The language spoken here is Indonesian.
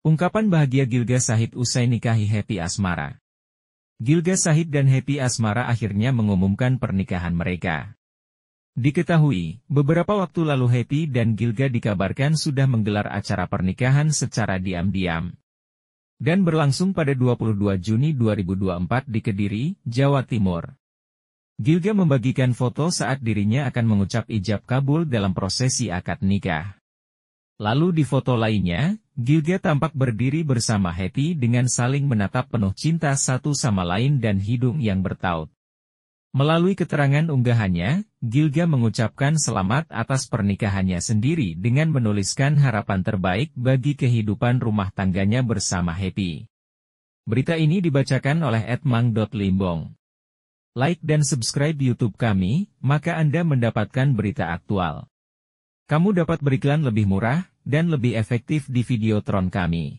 Ungkapan bahagia Gilga Sahid usai nikahi Happy Asmara. Gilga Sahid dan Happy Asmara akhirnya mengumumkan pernikahan mereka. Diketahui, beberapa waktu lalu Happy dan Gilga dikabarkan sudah menggelar acara pernikahan secara diam-diam. Dan berlangsung pada 22 Juni 2024 di Kediri, Jawa Timur. Gilga membagikan foto saat dirinya akan mengucap ijab kabul dalam prosesi akad nikah. Lalu di foto lainnya, Gilga tampak berdiri bersama Happy dengan saling menatap penuh cinta satu sama lain dan hidung yang bertaut. Melalui keterangan unggahannya, Gilga mengucapkan selamat atas pernikahannya sendiri dengan menuliskan harapan terbaik bagi kehidupan rumah tangganya bersama Happy. Berita ini dibacakan oleh Edmang.limbong. Like dan subscribe YouTube kami, maka Anda mendapatkan berita aktual. Kamu dapat beriklan lebih murah, dan lebih efektif di videotron kami.